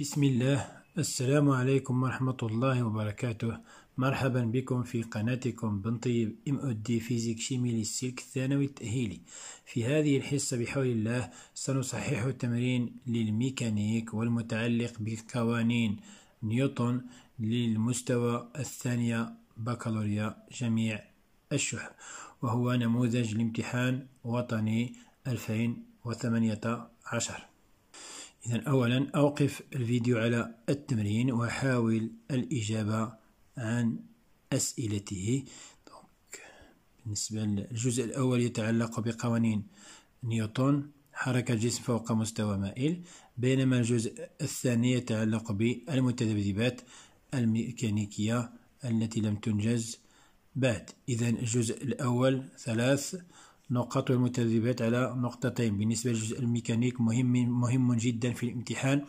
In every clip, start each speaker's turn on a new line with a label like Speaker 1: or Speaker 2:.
Speaker 1: بسم الله السلام عليكم ورحمة الله وبركاته مرحبا بكم في قناتكم بن طيب ام او دي فيزيك شيمي للسلك الثانوي التأهيلي في هذه الحصة بحول الله سنصحح تمرين للميكانيك والمتعلق بقوانين نيوتن للمستوى الثانية بكالوريا جميع الشحب وهو نموذج لامتحان وطني 2018 إذا أولا أوقف الفيديو على التمرين وحاول الإجابة عن أسئلته بالنسبة للجزء الأول يتعلق بقوانين نيوتن حركة الجسم فوق مستوى مائل بينما الجزء الثاني يتعلق بالمتذبذبات الميكانيكية التي لم تنجز بعد إذا الجزء الأول ثلاث نقاط المتذبذبات على نقطتين بالنسبة للجزء الميكانيك مهم مهم جدا في الامتحان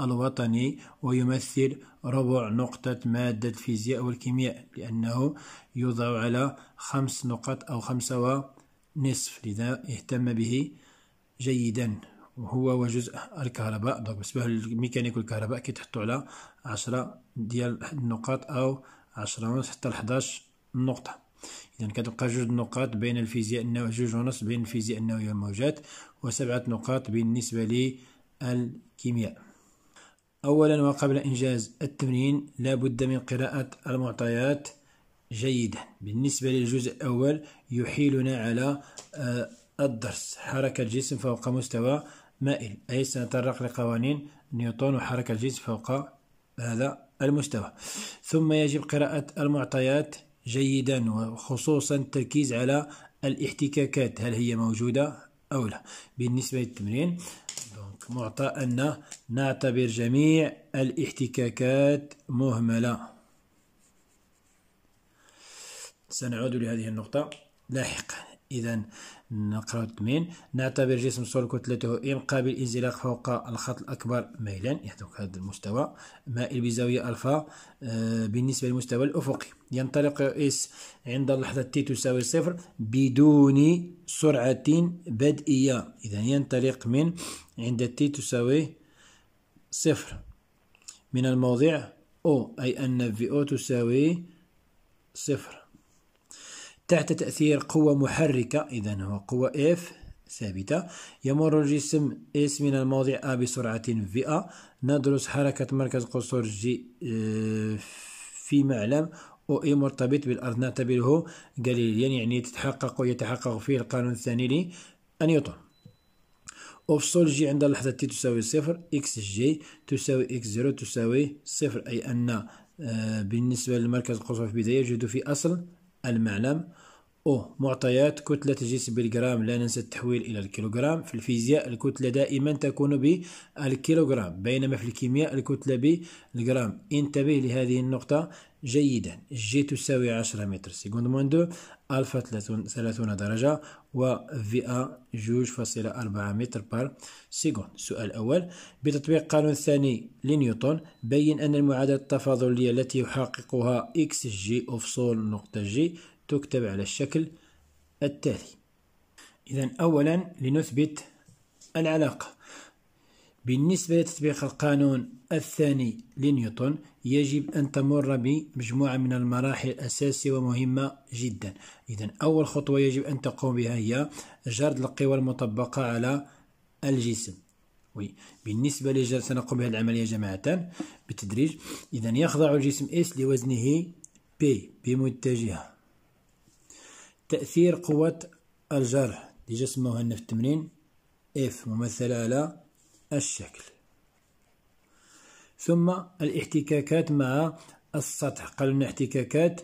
Speaker 1: الوطني ويمثل ربع نقطة مادة الفيزياء والكيمياء لأنه يوضع على خمس نقط أو خمسة ونصف لذا اهتم به جيدا وهو وجزء الكهرباء دونك بالنسبة للميكانيك والكهرباء كيتحطوا على عشرة ديال النقاط أو عشرة حتى لحداش نقطة إذا كتبقى جوج نقاط بين الفيزياء النووية جوج ونص بين الفيزياء النووية والموجات وسبعة نقاط بالنسبة للكيمياء أولا وقبل إنجاز التمرين لا بد من قراءة المعطيات جيدا بالنسبة للجزء الأول يحيلنا على آه، الدرس حركة الجسم فوق مستوى مائل أي سنتطرق لقوانين نيوتن وحركة الجسم فوق هذا المستوى ثم يجب قراءة المعطيات جيدا وخصوصا التركيز على الاحتكاكات هل هي موجودة أو لا بالنسبة للتمرين معطى أن نعتبر جميع الاحتكاكات مهملة سنعود لهذه النقطة لاحقا إذا نقرأ التمرين نعتبر جسم صور كتلته إم قابل للانزلاق فوق الخط الأكبر ميلا يحدث هذا المستوى مائل بزاوية ألفا آه، بالنسبة للمستوى الأفقي ينطلق اس عند اللحظة تي تساوي صفر بدون سرعة بدئية إذا ينطلق من عند تي تساوي صفر من الموضع أو أي أن في أو تساوي صفر تحت تأثير قوة محركة إذا هو قوة F ثابتة يمر الجسم S من الموضع A بسرعة V A ندرس حركة مركز قصور G آه، في معلم أو إي مرتبط بالأرض نعتبره جليليا يعني تتحقق ويتحقق فيه القانون الثاني لنيوتن أفصل جي عند اللحظة تي تساوي صفر إكس جي تساوي إكس زيرو تساوي صفر أي أن آه، بالنسبة لمركز القصر في البداية يوجد في أصل المعلم أو معطيات كتلة الجسم بالجرام لا ننسى التحويل إلى الكيلوغرام في الفيزياء الكتلة دائما تكون بالكيلوغرام بينما في الكيمياء الكتلة بالجرام انتبه لهذه النقطة جيدا جي تساوي 10 متر سكوند موان دو ألفا 30 درجة و في أ جوج فاصلة أربعة متر بار سكوند السؤال الأول بتطبيق قانون الثاني لنيوتن بين أن المعادلة التفاضلية التي يحققها إكس جي أوف نقطة جي تكتب على الشكل التالي إذا أولا لنثبت العلاقة بالنسبة لتطبيق القانون الثاني لنيوتن يجب أن تمر بمجموعة من المراحل أساسية ومهمة جدا إذا أول خطوة يجب أن تقوم بها هي جرد القوى المطبقة على الجسم وي بالنسبة للجرد سنقوم بهذه العملية جماعة بالتدريج إذا يخضع الجسم إس لوزنه بي بمتجهة تأثير قوة الجرح ديجا سموها هنا في التمرين اف ممثلة على الشكل ثم الاحتكاكات مع السطح قالوا احتكاكات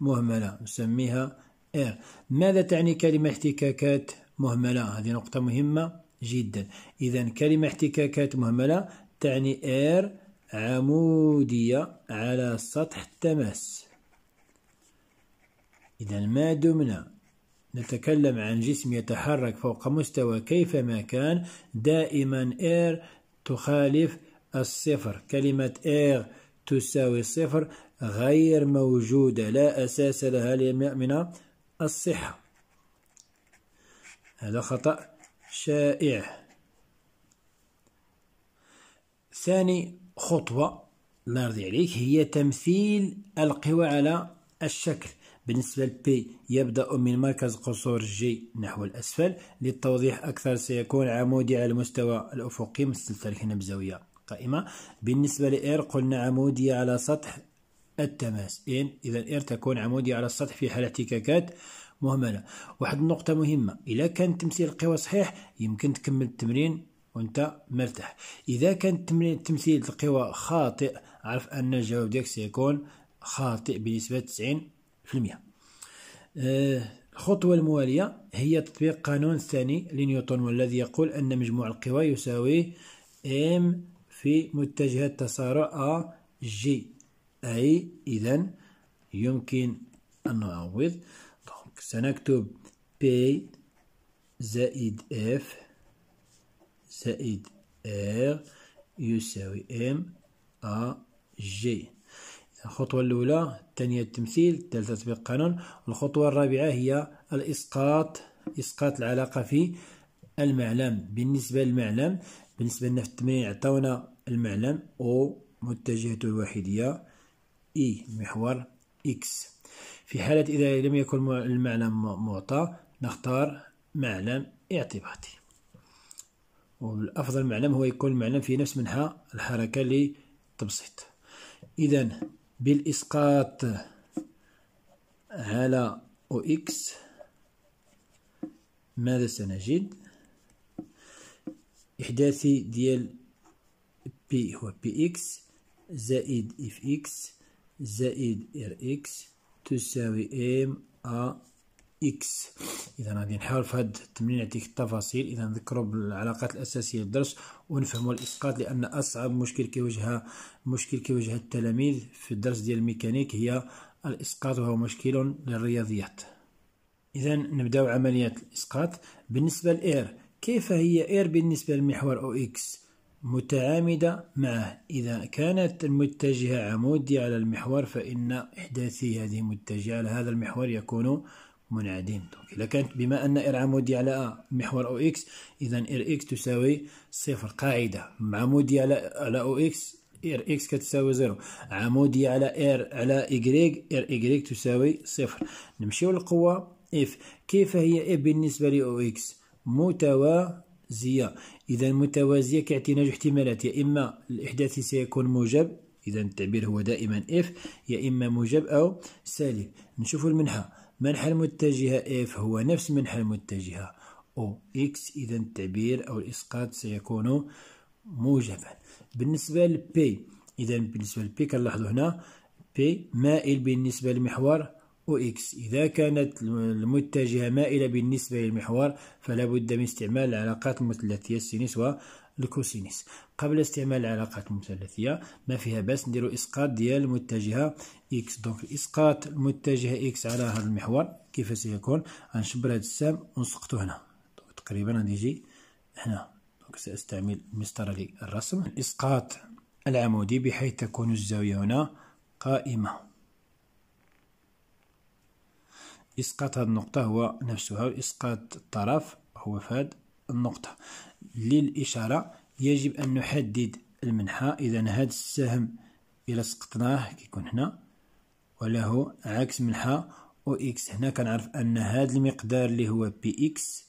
Speaker 1: مهملة نسميها إير ماذا تعني كلمة احتكاكات مهملة هذه نقطة مهمة جدا إذا كلمة احتكاكات مهملة تعني إير عمودية على سطح التماس إذا ما دمنا نتكلم عن جسم يتحرك فوق مستوى كيفما كان دائما إير تخالف الصفر كلمة إير تساوي الصفر غير موجودة لا أساس لها من الصحة هذا خطأ شائع ثاني خطوة نرضي عليك هي تمثيل القوى على الشكل بالنسبة ل يبدأ من مركز قصور جي نحو الأسفل للتوضيح أكثر سيكون عمودي على المستوى الأفقي مستلثل هنا بزاوية قائمة بالنسبة ل قلنا عمودي على سطح التماس إن إذا إير تكون عمودية على السطح في حال احتكاكات مهملة واحد النقطة مهمة إذا كان تمثيل القوى صحيح يمكن تكمل التمرين وانت مرتاح إذا كان تمثيل القوى خاطئ عرف أن الجواب ديالك سيكون خاطئ بنسبة 90 في المياه آه، الخطوة الموالية هي تطبيق قانون الثاني لنيوتن والذي يقول أن مجموع القوى يساوي M في متجه التسارع G أي إذا يمكن أن نعوض دونك سنكتب P زائد F زائد R يساوي M A G الخطوة الأولى الثانية التمثيل الثالثة تطبيق القانون والخطوة الرابعة هي الإسقاط إسقاط العلاقة في المعلم بالنسبة للمعلم بالنسبة لنا في التمرين عطاونا المعلم أو متجهته الوحيدية إي محور إكس في حالة إذا لم يكن المعلم معطى نختار معلم اعتباطي والأفضل معلم هو يكون المعلم في نفس منحى الحركة لتبسيط إذا بالإسقاط على أو إكس ماذا سنجد إحداثي ديال بي هو بي إكس زائد إف إكس زائد إر إكس تساوي إم أ إكس إذا غادي نحاول في هذا التمرين نعطيك التفاصيل إذا نذكروا بالعلاقات الأساسية للدرس ونفهموا الإسقاط لأن أصعب مشكل كيواجهها مشكل كيواجه التلاميذ في الدرس ديال الميكانيك هي الإسقاط وهو مشكل للرياضيات إذا نبداو عملية الإسقاط بالنسبة لإير كيف هي إير بالنسبة للمحور أو إكس متعامدة معه إذا كانت المتجهة عمودية على المحور فإن إحداثية هذه متجهة على هذا المحور يكون منعدم دونك إذا كانت بما أن إر عمودي على محور أو إكس إذا إر إكس تساوي صفر قاعدة عمودي على على أو إكس إر إكس كتساوي زيرو عمودي على إر على ايغريك إر ايغريك تساوي صفر نمشيو للقوة إف كيف هي إف بالنسبة لأو إكس متوازية إذا متوازية كيعطينا جوج احتمالات يا إما الإحداثي سيكون موجب إذا التعبير هو دائما إف يا إما موجب أو سالب نشوفوا المنحة منح المتجهة F هو نفس منح المتجهة O X إذا التعبير أو الإسقاط سيكون موجبا بالنسبة ل P إذا بالنسبة ل P كنلاحظوا هنا P مائل بالنسبة لمحور إكس إذا كانت المتجهة مائلة بالنسبة للمحور فلا بد من استعمال العلاقات المثلثية السينس و الكوسينس قبل استعمال العلاقات المثلثية ما فيها باس نديرو إسقاط ديال المتجهة إكس دونك إسقاط المتجهة إكس على هذا المحور كيف سيكون غنشبر هذا السهم ونسقطو هنا تقريبا غادي يجي هنا دونك سأستعمل مسطرة للرسم الإسقاط العمودي بحيث تكون الزاوية هنا قائمة إسقاط هاد النقطة هو نفسها وإسقاط الطرف هو في النقطة للإشارة يجب أن نحدد المنحة إذا هذا السهم إلى سقطناه كيكون هنا وله عكس منحة أو إكس هنا كنعرف أن هذا المقدار اللي هو بي إكس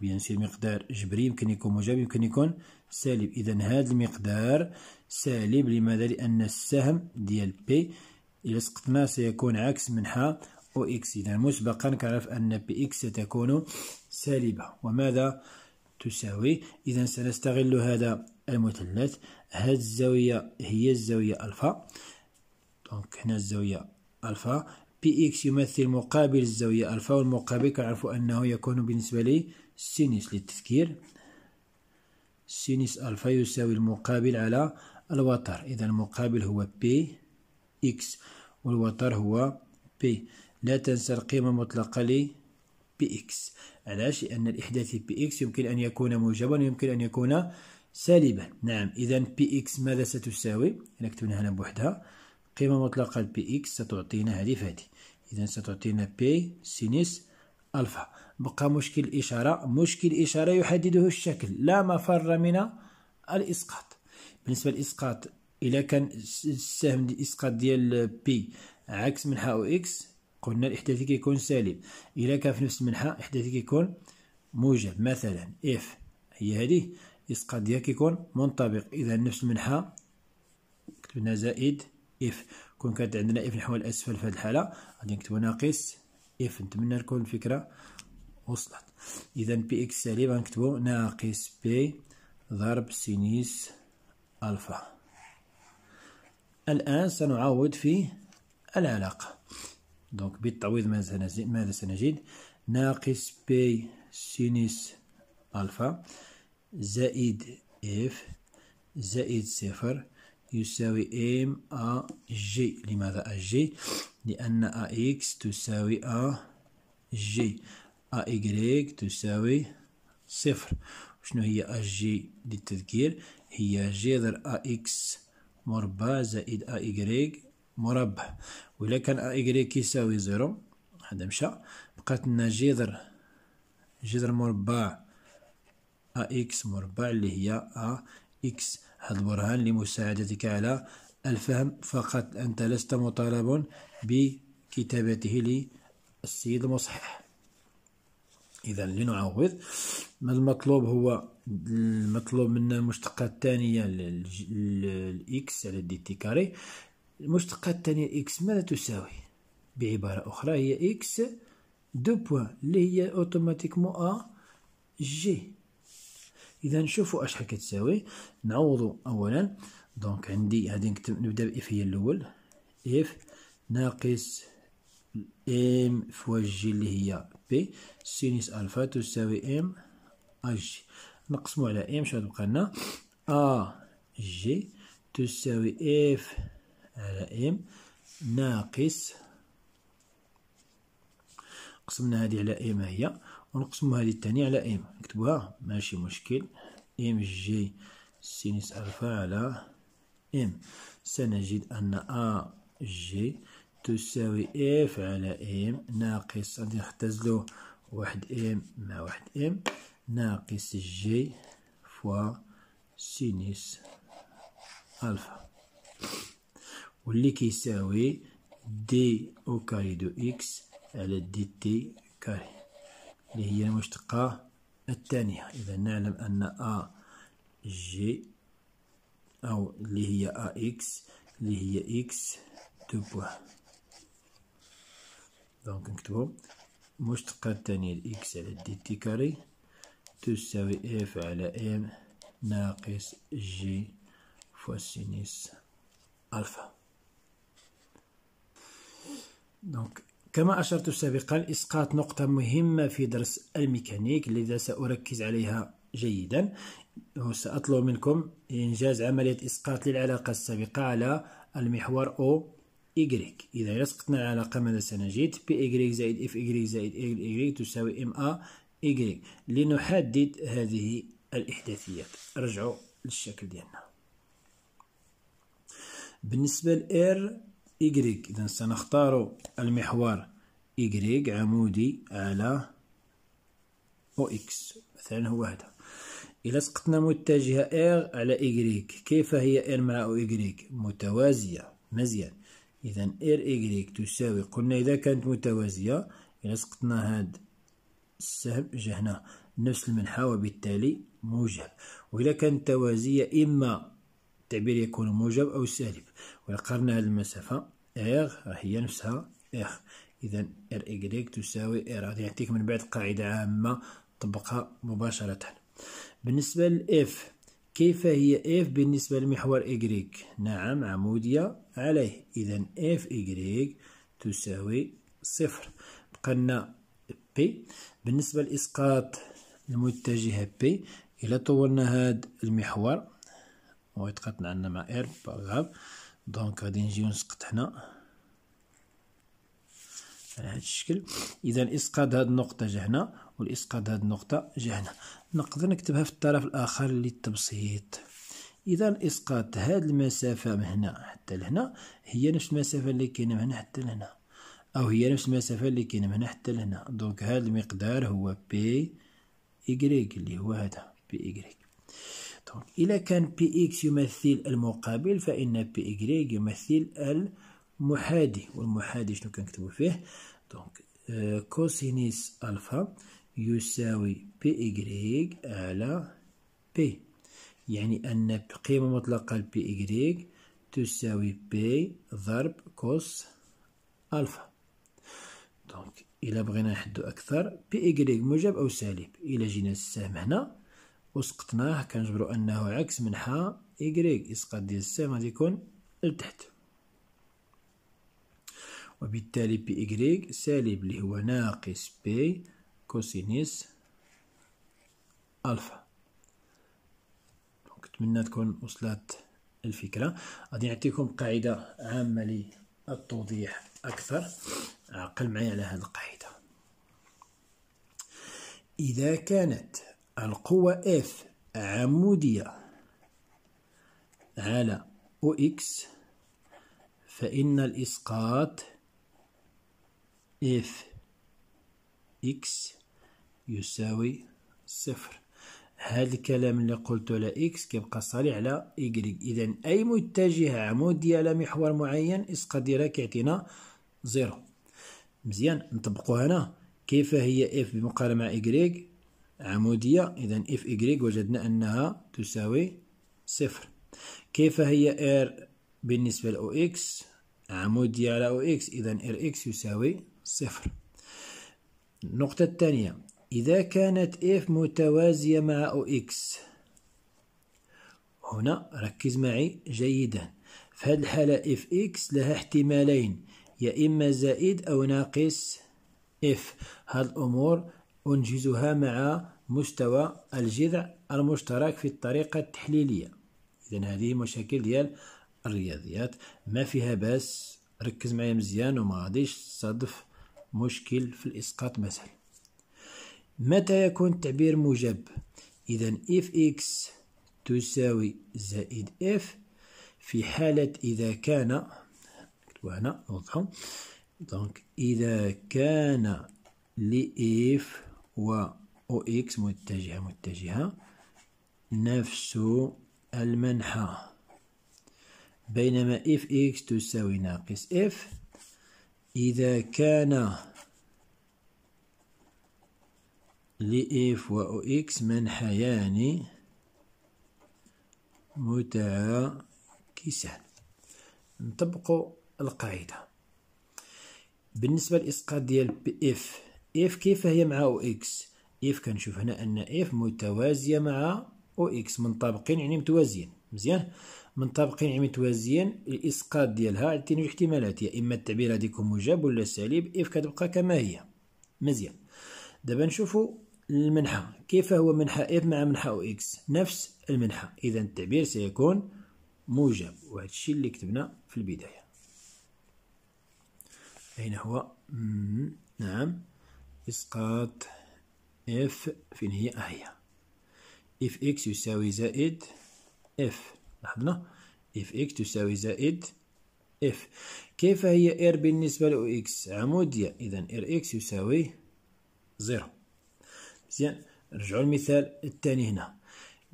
Speaker 1: بيان سير مقدار جبري يمكن يكون موجب يمكن يكون سالب إذا هذا المقدار سالب لماذا لأن السهم ديال بي إذا سقطناه سيكون عكس منحة أو إكس إذا مسبقا كنعرف أن بي اكس ستكون سالبة وماذا تساوي إذا سنستغل هذا المثلث هذه الزاوية هي الزاوية ألفا دونك هنا الزاوية ألفا بي إكس يمثل مقابل الزاوية ألفا والمقابل كنعرف أنه يكون بالنسبة لي سينس للتذكير سينس ألفا يساوي المقابل على الوتر إذا المقابل هو بي إكس والوتر هو بي لا تنسى القيمة المطلقة ل بإكس علاش لأن الإحداث بإكس يمكن أن يكون موجبا ويمكن أن يكون سالبا نعم إذا بي إكس ماذا ستساوي إذا هنا بوحدها قيمة مطلقة بي إكس ستعطينا هذه فهذه إذا ستعطينا بي سينيس ألفا بقى مشكل إشارة مشكل إشارة يحدده الشكل لا مفر من الإسقاط بالنسبة للإسقاط إذا كان السهم الإسقاط ديال بي عكس من أو إكس قلنا الاحداثي كيكون سالب الا كان في نفس المنحه الاحداثي كيكون موجب مثلا اف هي هذه اسقاط ديالها كيكون منطبق اذا نفس المنحه كتبنا زائد اف كون كانت عندنا اف نحو الاسفل في هذه الحاله غادي نكتبو ناقص اف نتمنى تكون الفكره وصلت اذا بي اكس سالب غنكتبو ناقص بي ضرب سينيس الفا الان سنعوض في العلاقه دونك بالتعويض ماذا سنجد ناقص بي سينيس ألفا زائد إف زائد صفر يساوي ام ا جي لماذا ا جي لان ا اكس تساوي ا جي ا ايغريك تساوي صفر شنو هي ا جي للتذكير هي جذر ا اكس مربع زائد ا ايغريك مربع وإلا كان إيكغيك كيساوي زيرو هذا مشى بقات لنا جذر جذر مربع أ إكس مربع اللي هي أ إكس هذا البرهان لمساعدتك على الفهم فقط أنت لست مطالب بكتابته للسيد المصحح إذا لنعوض ما المطلوب هو المطلوب منا المشتقات الثانية للإكس على دي تي كاري المشتقة الثانية إكس ماذا تساوي؟ بعبارة أخرى هي إكس دو بوان اللي هي أوتوماتيكمو أ جي إذا نشوفوا أش كتساوي نعوضوا أولا دونك عندي غادي نكتب نبدا بإف هي الأول إف ناقص ام فوا جي اللي هي بي سينيس الفا تساوي ام أ جي نقسمو على ام شنو تبقى لنا ا جي تساوي اف على ام ناقص قسمنا هذه على ام هي ونقسم هذه الثانية على ام نكتبوها ماشي مشكل ام جي سينس الفا على ام سنجد ان ا جي تساوي اف على ام ناقص غادي نختزلو واحد ام مع واحد ام ناقص جي فوا سينس الفا واللي كيساوي دي او كاري دو اكس على دي تي كاري اللي هي المشتقة الثانية إذا نعلم أن أ جي أو اللي هي أ إكس اللي هي إكس دو بوا دونك نكتبو المشتقة الثانية لإكس على دي تي كاري تساوي إف على إم ناقص جي فوا سينيس ألفا دونك كما أشرت سابقا إسقاط نقطة مهمة في درس الميكانيك لذا سأركز عليها جيدا وسأطلب منكم إنجاز عملية إسقاط للعلاقة السابقة على المحور او Y إذا يسقطنا العلاقة ماذا سنجد بي Y زائد إف Y زائد L Y تساوي إم أ Y لنحدد هذه الإحداثيات رجعوا للشكل ديالنا بالنسبة لإير y إذا سنختار المحور y عمودي على OX مثلا هو هذا إذا سقطنا متجهة R على Y كيف هي R مع Y متوازية مزيان إذا R Y تساوي قلنا إذا كانت متوازية إذا سقطنا هاد السهم جهنا نفس المنحة وبالتالي موجب وإذا كانت توازية إما التعبير يكون موجب أو سالب وإذا قارنا هذه المسافة إير هي نفسها إير إذا إير إيكغيك تساوي إير غادي يعطيك من بعد قاعدة عامة طبقها مباشرة بالنسبة لإف كيف هي إف بالنسبة لمحور إيكغيك نعم عمودية عليه إذا إف إيكغيك تساوي صفر بقى لنا بي بالنسبة لإسقاط المتجهة بي إلا طولنا هاد المحور ويتقاطنا عندنا مع إير باغاف دونك غادي نجيو نسقط هنا على هذا الشكل اذا اسقاط هذه النقطه جا هنا والاسقاط هذه النقطه جا هنا نقدر نكتبها في الطرف الاخر للتبسيط اذا اسقاط هذه المسافه من هنا حتى لهنا هي نفس المسافه اللي كاينه من هنا حتى لهنا او هي نفس المسافه اللي كاينه من هنا حتى لهنا دونك هذا المقدار هو بي اي اللي هو هذا بي اي الأخر إذا كان بي إكس يمثل المقابل فإن بي يمثل المحادي والمحادي شنو كنكتبو فيه دونك كوسينيس ألفا يساوي بي على بي يعني أن قيمة مطلقة لبي تساوي بي ضرب كوس ألفا دونك إلا بغينا نحدو أكثر بي إكريك موجب أو سالب إلا جينا السهم هنا وسقطناه كنجبرو انه عكس من ح إيكغيك اسقاط ديال السهم غادي يكون لتحت وبالتالي بي إيكغيك سالب اللي هو ناقص بي كوسينيس الفا نتمنى تكون وصلت الفكره غادي نعطيكم قاعده عامه للتوضيح اكثر عقل معايا على هذه القاعده اذا كانت القوة F عمودية على OX فإن الإسقاط F X يساوي صفر هذا الكلام اللي قلته على X كيبقى صالح على Y إذا أي متجهة عمودية على محور معين إسقاط ديالها كيعطينا زيرو مزيان نطبقوها هنا كيف هي F بمقارنة مع Y عمودية إذا إف إيكغيك وجدنا أنها تساوي صفر كيف هي إير بالنسبة لأو إكس عمودية على أو إكس إذا إر إكس يساوي صفر النقطة الثانية إذا كانت إف متوازية مع أو إكس هنا ركز معي جيدا في هذه الحالة إف إكس لها احتمالين يا إما زائد أو ناقص إف هاد الأمور أنجزها مع مستوى الجذع المشترك في الطريقة التحليلية إذا هذه مشاكل ديال الرياضيات ما فيها باس ركز معايا مزيان وما غاديش تصادف مشكل في الإسقاط مثلا متى يكون التعبير موجب إذا اف اكس تساوي زائد اف في حالة إذا كان هنا نوضحو دونك إذا كان لإف و أو إكس متجهة متجهة نفس المنحى بينما اف اكس تساوي ناقص اف إذا كان لإف او إكس منحيان متعاكسان نطبقوا القاعدة بالنسبة لاسقاط ديال بي إف اف كيف هي مع او اكس اف كنشوف هنا ان اف متوازيه مع او اكس منطابقين يعني متوازيين مزيان منطابقين يعني متوازيين الاسقاط ديالها عندي جوج احتمالات يا اما التعبير يكون موجب ولا سالب اف كتبقى كما هي مزيان دابا نشوفوا المنحه كيف هو منحه اف مع منحه او اكس نفس المنحه اذا التعبير سيكون موجب وهذا الشيء اللي كتبنا في البدايه اين هو نعم إسقاط اف فين هي أهي اف اكس يساوي زائد اف لاحظنا اف اكس تساوي زائد اف كيف هي ار بالنسبة لو اكس عمودية إذا ار اكس يساوي زيرو مزيان نرجعو المثال الثاني هنا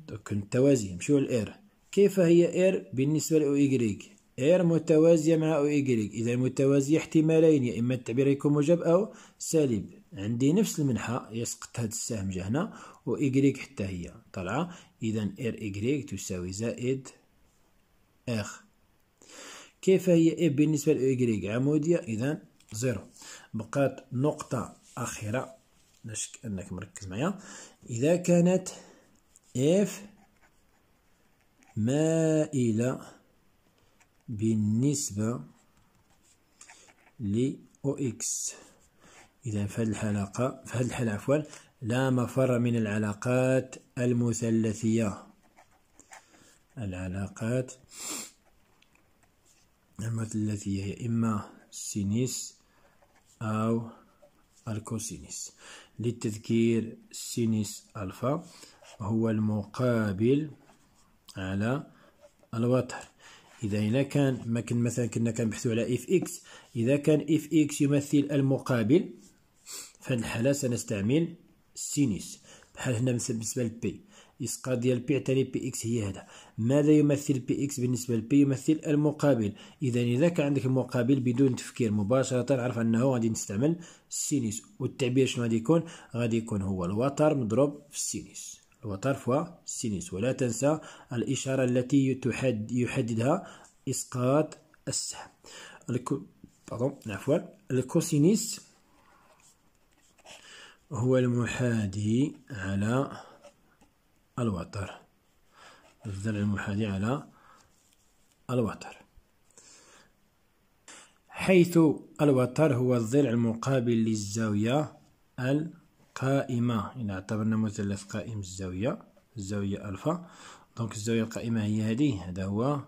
Speaker 1: دوك التوازي نمشيو لإر كيف هي إر بالنسبة لو إيكغيك إر متوازية مع أو إيكغيك إذا متوازية احتمالين يا إما التعبير يكون موجب أو سالب عندي نفس المنحة يسقط هاد السهم جا هنا و إكريك حتى هي طالعة إذا إر إكريك تساوي زائد إخ كيف هي إب بالنسبة لإكريك عمودية إذا زيرو بقات نقطة أخيرة نشك أنك مركز معايا إذا كانت إف مائلة بالنسبة لأو إكس إذا الحلقة فهاد الحالة عفوا لا مفر من العلاقات المثلثية العلاقات المثلثية إما سينيس أو الكوسينيس للتذكير سينيس ألفا هو المقابل على الوتر إذا هنا كان مكن مثلا كنا كنبحثو على اف اكس إذا كان اف اكس يمثل المقابل في هذه الحالة سنستعمل سينوس بحال هنا بالنسبة لبي إسقاط ديال بي عطاني بي إكس هي هذا ماذا يمثل بي إكس بالنسبة لبي يمثل المقابل إذا إذا كان عندك المقابل بدون تفكير مباشرة عرف أنه غادي نستعمل السينيس والتعبير شنو غادي يكون غادي يكون هو الوتر مضروب في السينيس الوتر فوا السينيس ولا تنسى الإشارة التي تحد يحددها إسقاط السهم الكو... عفوا الكوسينيس هو المحادي على الوتر الزر المحادي على الوتر حيث الوتر هو الضلع المقابل للزاوية القائمة إن اعتبرنا مثلث قائم الزاوية الزاوية ألفا دونك الزاوية القائمة هي هذه هذا هو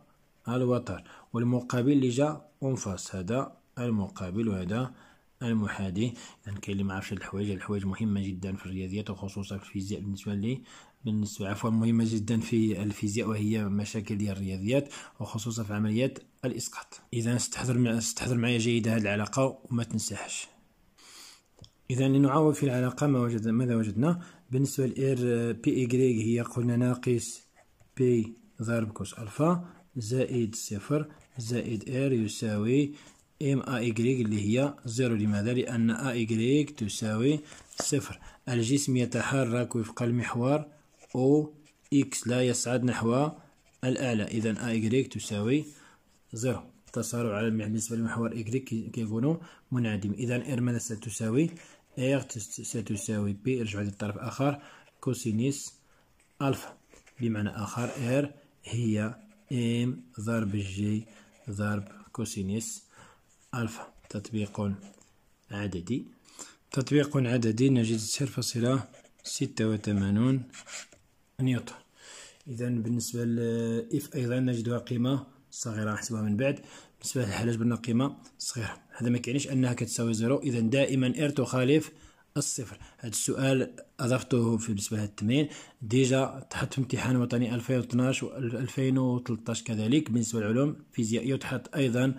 Speaker 1: الوتر والمقابل لجا أنفاس هذا المقابل وهذا المحادي إذا كاين اللي ما عرفش الحوايج الحوايج مهمة جدا في الرياضيات وخصوصا في الفيزياء بالنسبة لي بالنسبة عفوا مهمة جدا في الفيزياء وهي مشاكل ديال الرياضيات وخصوصا في عمليات الإسقاط إذا استحضر مع استحضر معايا جيدا هذه العلاقة وما تنساهاش إذا لنعاود في العلاقة ما وجد ماذا وجدنا بالنسبة لإير بي إيكغيك هي قلنا ناقص بي ضرب كوس ألفا زائد صفر زائد إير يساوي ام اي اللي هي زيرو لماذا لأن اي تساوي صفر الجسم يتحرك وفق المحور او اكس لا يصعد نحو الأعلى إذا اي تساوي زيرو التسارع على بالنسبة لمحور y كيكونوا منعدم إذا ماذا ستساوي ار ستساوي بي ارجع للطرف آخر كوسينيس ألفا بمعنى آخر ار هي ام ضرب جي ضرب كوسينيس ألفا تطبيق عددي تطبيق عددي نجد سير فاصلة ستة وثمانون نيوتن إذا بالنسبة لإف أيضا نجدها قيمة صغيرة نحسبها من بعد بالنسبة للحالة جبنا قيمة صغيرة هذا ما كيعنيش أنها كتساوي زيرو إذا دائما إر تخالف الصفر هذا السؤال أضفته في بالنسبة للتمرين ديجا تحط في امتحان وطني 2012 و 2013 كذلك بالنسبة للعلوم الفيزيائية وتحط أيضا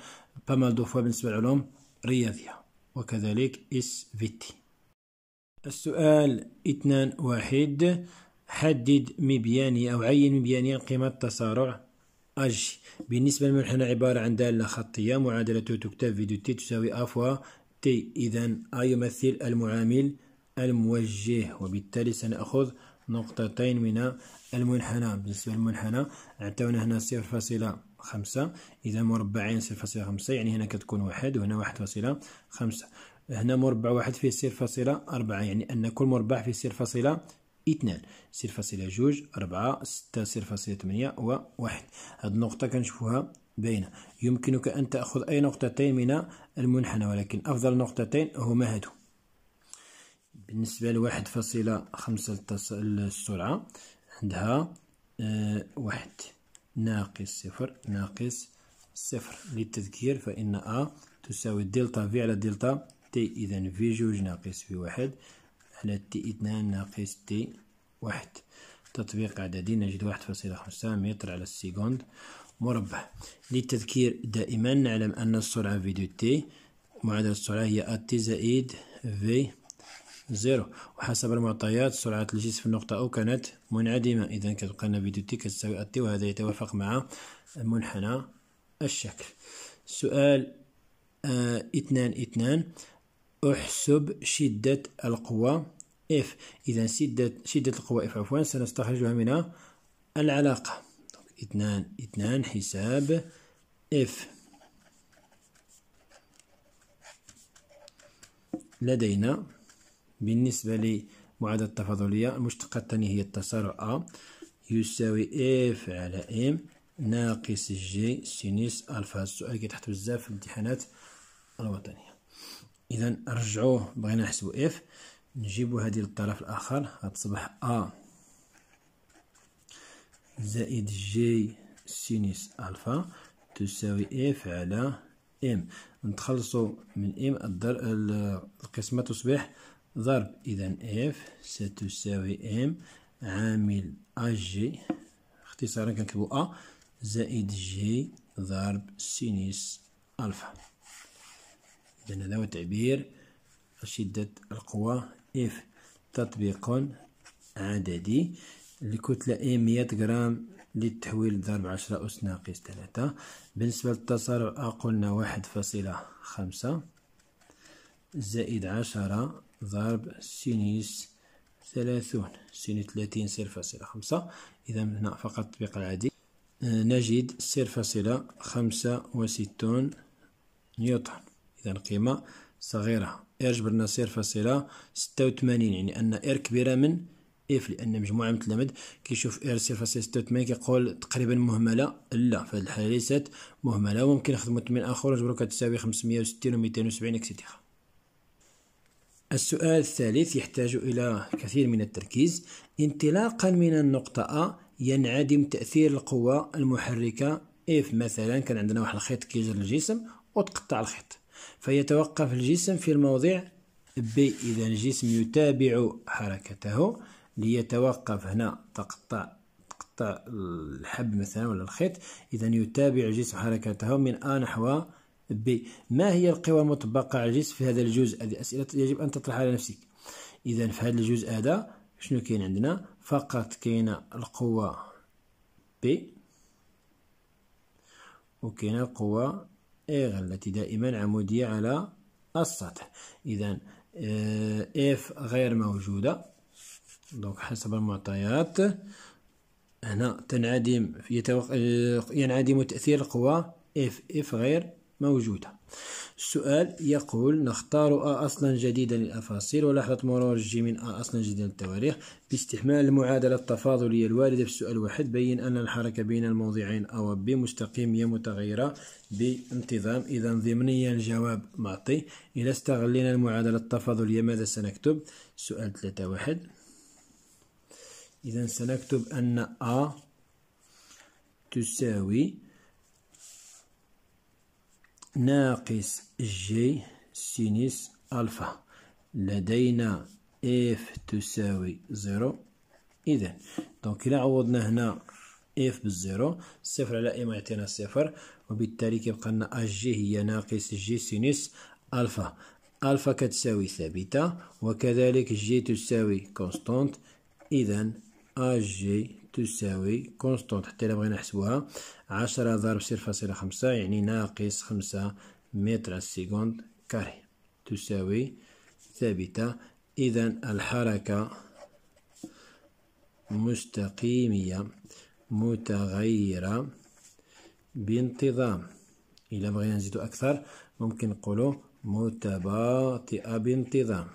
Speaker 1: بامال مال دو فوا بالنسبة للعلوم الرياضية وكذلك اس في تي السؤال اثنان واحد حدد مبياني أو عين مبياني قيمة التسارع أج بالنسبة للمنحنى عبارة عن دالة خطية معادلته تكتب في دو تي تساوي أفوا تي إذا أ يمثل المعامل الموجه وبالتالي سنأخذ نقطتين من المنحنى بالنسبة للمنحنى عطونا هنا صفر فاصلة خمسة إذا مربعين صفر فاصلة خمسة يعني هنا كتكون واحد وهنا واحد فاصلة خمسة هنا مربع واحد فيه صفر فاصلة أربعة يعني أن كل مربع فيه صفر فاصلة اثنان صفر فاصلة جوج أربعة ستة صفر فاصلة ثمانية وواحد هاد النقطة كنشوفوها باينة يمكنك أن تأخذ أي نقطتين من المنحنى ولكن أفضل نقطتين هما هادو بالنسبة لواحد فاصلة خمسة السرعة عندها أه واحد ناقص صفر ناقص صفر للتذكير فإن أ تساوي دلتا في على دلتا تي إذا في جوج ناقص في واحد على تي اثنان ناقص تي واحد تطبيق عددي نجد واحد فاصلة خمسة متر على السكوند مربع للتذكير دائما نعلم أن السرعة في دو تي معادلة السرعة هي أ تي زائد في زيرو وحسب المعطيات سرعة الجسم في النقطة أو كانت منعدمة إذا كتبقى لنا فيديو تي كتساوي أتي وهذا يتوافق مع منحنى الشكل سؤال آه اثنان اثنان احسب شدة القوى اف اذا شدة شدة القوى اف عفوا سنستخرجها من العلاقة اثنان اثنان حساب اف لدينا بالنسبة لمعادلة التفاضلية المشتقة الثانية هي التسارع أ يساوي إف على إم ناقص جي سينيس ألفا السؤال كيتحط بزاف في الامتحانات الوطنية إذا نرجعوه بغينا نحسبو إف نجيبو هادي للطرف الآخر غتصبح أ زائد جي سينيس ألفا تساوي إف على إم نتخلصو من إم القسمة تصبح ضرب إذا إف ستساوي إم عامل جي اختصارا كنكتبو أ زائد جي ضرب سينيس ألفا إذا هذا هو تعبير شدة القوى إف تطبيق عددي الكتلة إم مية غرام للتحويل ضرب عشرة أس ناقص ثلاثة بالنسبة للتسارع أ قلنا واحد فاصلة خمسة زائد عشرة ضرب سينيس ثلاثون سين ثلاثين صفر فاصلة خمسة إذا هنا فقط التطبيق العادي آه، نجد صفر فاصلة خمسة وستون نيوتن إذا قيمة صغيرة إير جبرنا صفر فاصلة ستة وثمانين يعني أن إير كبيرة من اف لان مجموعه من التلامذ كيشوف ار صفر ستة وثمانين كيقول تقريبا مهمله لا في الحاله ليست مهمله وممكن نخدمو تمن اخر ونجبرو كتساوي خمسمية وستين و وسبعين اكسيتيرا السؤال الثالث يحتاج إلى كثير من التركيز انطلاقا من النقطة أ ينعدم تأثير القوة المحركة F مثلا كان عندنا واحد الخيط كيجر الجسم وتقطع الخيط فيتوقف الجسم في الموضع B إذا الجسم يتابع حركته ليتوقف هنا تقطع تقطع الحب مثلا ولا الخيط إذا يتابع الجسم حركته من A نحو ب ما هي القوى المطبقة على الجسم في هذا الجزء هذه أسئلة يجب أن تطرحها على نفسك إذا في هذا الجزء هذا شنو كاين عندنا فقط كاينه القوة ب وكاينه القوة إغ التي دائما عمودية على السطح إذا إف آه، غير موجودة دونك حسب المعطيات هنا تنعدم ينعدم تأثير القوى إف إف غير موجودة السؤال يقول نختار أ أصلا جديدا للأفاصيل ولحظة مرور الجي من أ أصلا جديدا للتواريخ باستعمال المعادلة التفاضلية الواردة في السؤال واحد بين أن الحركة بين الموضعين أ و ب هي متغيرة بانتظام إذا ضمنيا الجواب معطي إذا استغلينا المعادلة التفاضلية ماذا سنكتب سؤال ثلاثة واحد إذا سنكتب أن أ تساوي ناقص جي سينيس ألفا لدينا اف تساوي زيرو إذا دونك إلا عوضنا هنا اف بالزيرو صفر على اما يعطينا صفر وبالتالي كيبقى لنا اجي هي ناقص جي سينيس الفا الفا كتساوي ثابته وكذلك جي تساوي كونستونت اذا اجي تساوي كونستونت حتى إلا بغينا نحسبوها عشرة ضرب صفر فاصلة خمسة يعني ناقص خمسة متر على السكوند كاري تساوي ثابتة إذا الحركة مستقيمية متغيرة بانتظام إلا بغينا نزيدو أكثر ممكن نقولو متباطئة بانتظام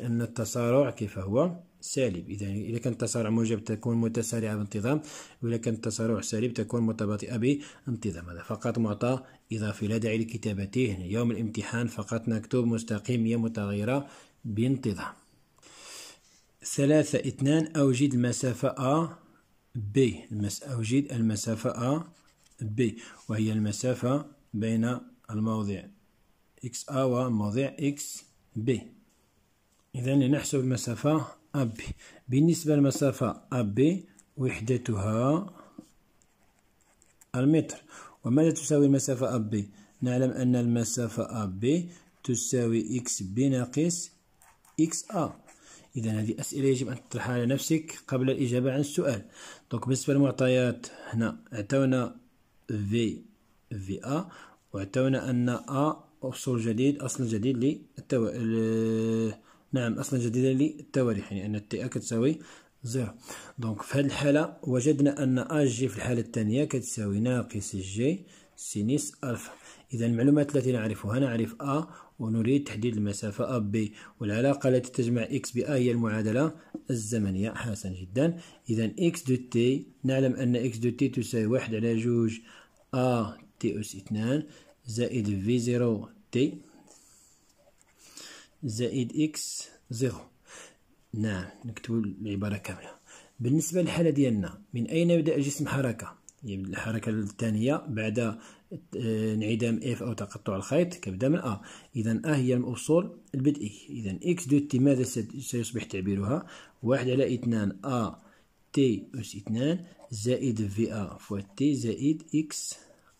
Speaker 1: أن التسارع كيف هو سالب إذا إذا كان التسارع موجب تكون متسارعة بانتظام وإذا كان التسارع سالب تكون متباطئة بانتظام هذا فقط معطى إضافي لا داعي لكتابته يعني يوم الامتحان فقط نكتب مستقيمية متغيرة بانتظام ثلاثة اثنان أوجد المسافة أ ب المس أوجد المسافة أ ب وهي المسافة بين الموضع إكس XA وموضع ب إذا لنحسب المسافة أبي بالنسبة للمسافة أبي وحدتها المتر وماذا تساوي المسافة أبي؟ نعلم أن المسافة أبي تساوي إكس بناقص أ إذا هذه أسئلة يجب أن تطرحها على نفسك قبل الإجابة عن السؤال دونك بالنسبة للمعطيات هنا عطاونا في أ وعطاونا أن أ أصل جديد أصل جديد للتوالي نعم أصلا جديدة للتواريخ يعني أن تي أ كتساوي زيرو دونك في هذه الحالة وجدنا أن أج جي في الحالة الثانية كتساوي ناقص جي سينيس ألفا إذا المعلومات التي نعرفها نعرف أ ونريد تحديد المسافة أ بي والعلاقة التي تجمع إكس بأ هي المعادلة الزمنية حسن جدا إذا إكس دو تي نعلم أن إكس دو تي تساوي واحد على جوج أ تي أس اثنان زائد في زيرو تي زائد إكس زيرو نعم نكتبو العبارة كاملة بالنسبة للحالة ديالنا من أين يبدأ الجسم حركة يعني الحركة الثانية بعد آه، انعدام اف او تقطع الخيط كبدا من ا اذا ا هي الموصول البدئي اذا اكس دو تي ماذا سيصبح تعبيرها واحد على اثنان ا تي اس اثنان زائد في ا فوا تي زائد اكس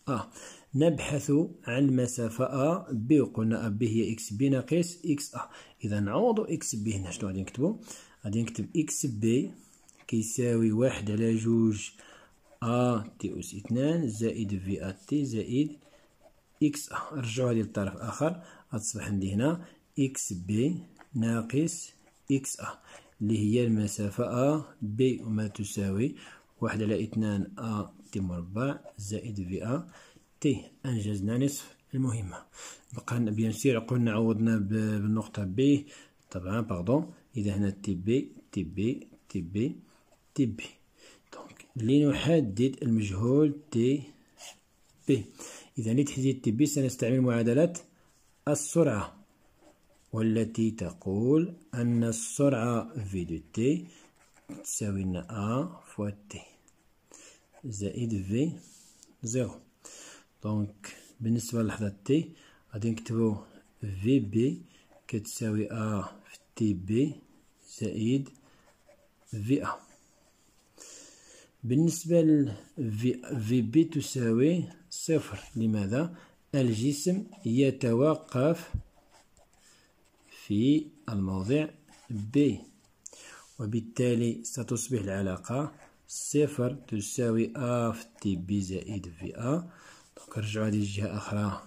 Speaker 1: ا نبحث عن مسافة أ بي وقلنا أ بي هي إكس بي ناقص إكس أ إذا نعوضو إكس بي هنا شنو غادي نكتبو غادي نكتب إكس بي كيساوي واحد على جوج أ تي أس اثنان زائد في أ تي زائد إكس أ نرجعوها للطرف آخر غتصبح عندي هنا إكس بي ناقص إكس أ اللي هي المسافة أ بي وما تساوي واحد على اثنان أ تي مربع زائد في أ تي أنجزنا نصف المهمة بقى بيان سير قلنا عوضنا بالنقطة بي طبعا باردون إذا هنا تي بي تي بي تي بي تي بي دونك لنحدد المجهول تي بي إذا لتحديد تي بي سنستعمل معادلة السرعة والتي تقول أن السرعة في دو تي تساوي لنا أ فوا تي زائد في زيرو دونك بالنسبة للحظة تي غادي نكتبو في بي كتساوي ا في تي بي زائد في ا بالنسبة ل في بي تساوي صفر لماذا الجسم يتوقف في الموضع بي وبالتالي ستصبح العلاقة صفر تساوي أ في تي بي زائد في أ كنرجعو هذه الجهة أخرى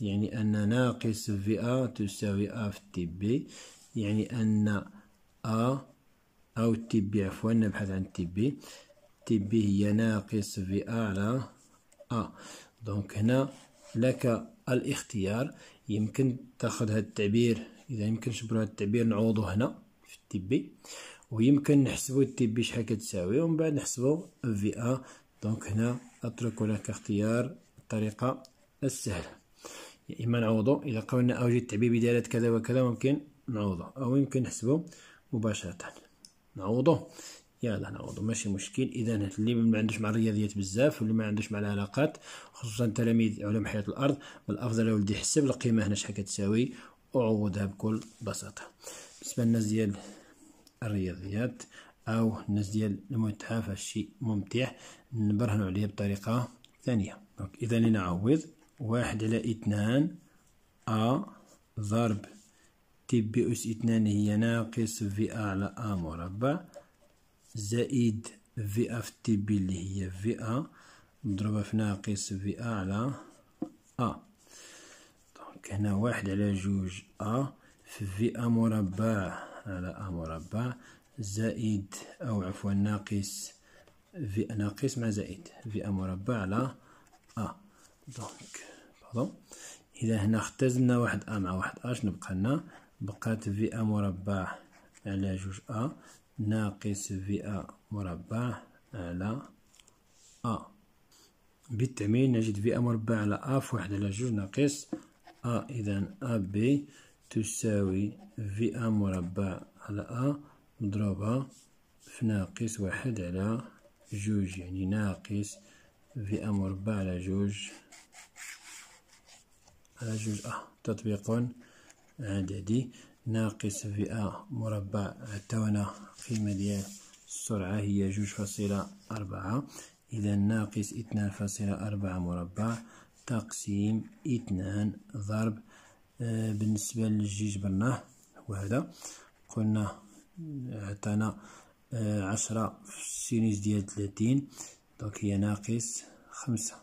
Speaker 1: يعني أن ناقص في أ تساوي أ في تي بي يعني أن أ أو تي بي عفوا نبحث عن تي بي تي بي هي ناقص في أ على أ دونك هنا لك الاختيار يمكن تاخذ هذا التعبير إذا يمكن نجبرو هذا التعبير نعوضو هنا في تي بي ويمكن نحسبو تي بي شحال كتساوي ومن بعد نحسبو في أ دونك هنا أترك لك اختيار الطريقة السهلة يا إما نعوضو إذا قلنا أوجد التعبير بدالة كذا وكذا ممكن نعوضو أو يمكن نحسبو مباشرة نعوضو يلا نعوضو ماشي مشكل إذا اللي ما عندوش مع الرياضيات بزاف واللي ما عندوش مع العلاقات خصوصا تلاميذ علوم حياة الأرض الافضل ولدي حسب القيمة هنا شحال كتساوي وعوضها بكل بساطة بالنسبة للناس ديال الرياضيات أو الناس ديال المتحف هادشي ممتع نبرهنو عليه بطريقة ثانية دونك إذا لنعوض واحد على اثنان أ ضرب تي بي أس اثنان هي ناقص في أ على أ مربع زائد في أ في تي بي اللي هي في أ مضروبة في ناقص في أ على أ دونك هنا واحد على جوج أ في في أ مربع على أ مربع زائد أو عفوا ناقص في ناقص مع زائد في أ مربع على ا دونك باردون اذا هنا اختزلنا واحد ا مع واحد ا شنو بقى لنا بقات في ا مربع على جوج ا ناقص في ا مربع على ا بالتعميل نجد في ا مربع على ا في واحد على جوج ناقص ا اذا ا بي تساوي في ا مربع على ا مضروبه في ناقص واحد على جوج يعني ناقص فئة مربع على جوج على جوج أ آه، تطبيق عددي ناقص أ مربع عطاونا قيمة ديال السرعة هي جوج فاصلة أربعة إذا ناقص اثنان فاصلة أربعة مربع تقسيم اثنان ضرب آه بالنسبة برناه هو وهذا قلنا عطانا آه، عشرة في السينيس ديال تلاتين دونك هي ناقص خمسة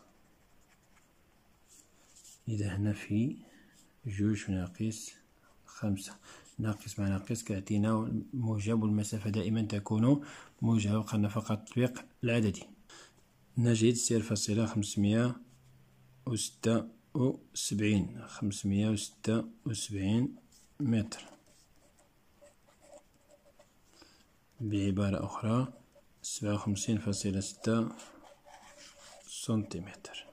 Speaker 1: إذا هنا في جوج ناقص خمسة ناقص مع ناقص كيعطينا موجب المسافة دائما تكون موجبة وقلنا فقط التطبيق العددي نجد سير فاصلة خمسمية وستة وسبعين خمسمية وستة وسبعين متر بعبارة أخرى سبعة وخمسين فاصلة ستة سنتيمتر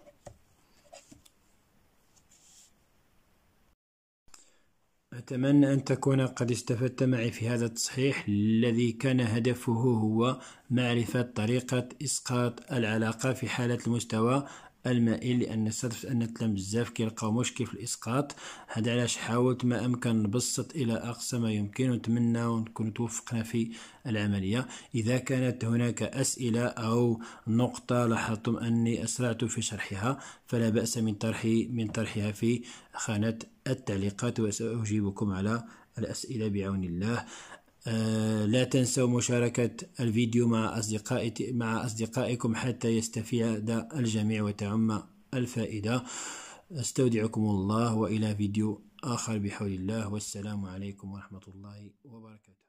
Speaker 1: أتمنى أن تكون قد استفدت معي في هذا التصحيح الذي كان هدفه هو معرفة طريقة إسقاط العلاقة في حالة المستوى المائل لان الصدف ان التلام بزاف كيلقاو مشكل في الاسقاط هذا علاش حاولت ما امكن نبسط الى اقصى ما يمكن ونتمنى نكون توفقنا في العمليه اذا كانت هناك اسئله او نقطه لاحظتم اني اسرعت في شرحها فلا باس من طرح من طرحها في خانه التعليقات وساجيبكم على الاسئله بعون الله آه، لا تنسوا مشاركة الفيديو مع مع أصدقائكم حتى يستفيد الجميع وتعم الفائدة استودعكم الله وإلى فيديو آخر بحول الله والسلام عليكم ورحمة الله وبركاته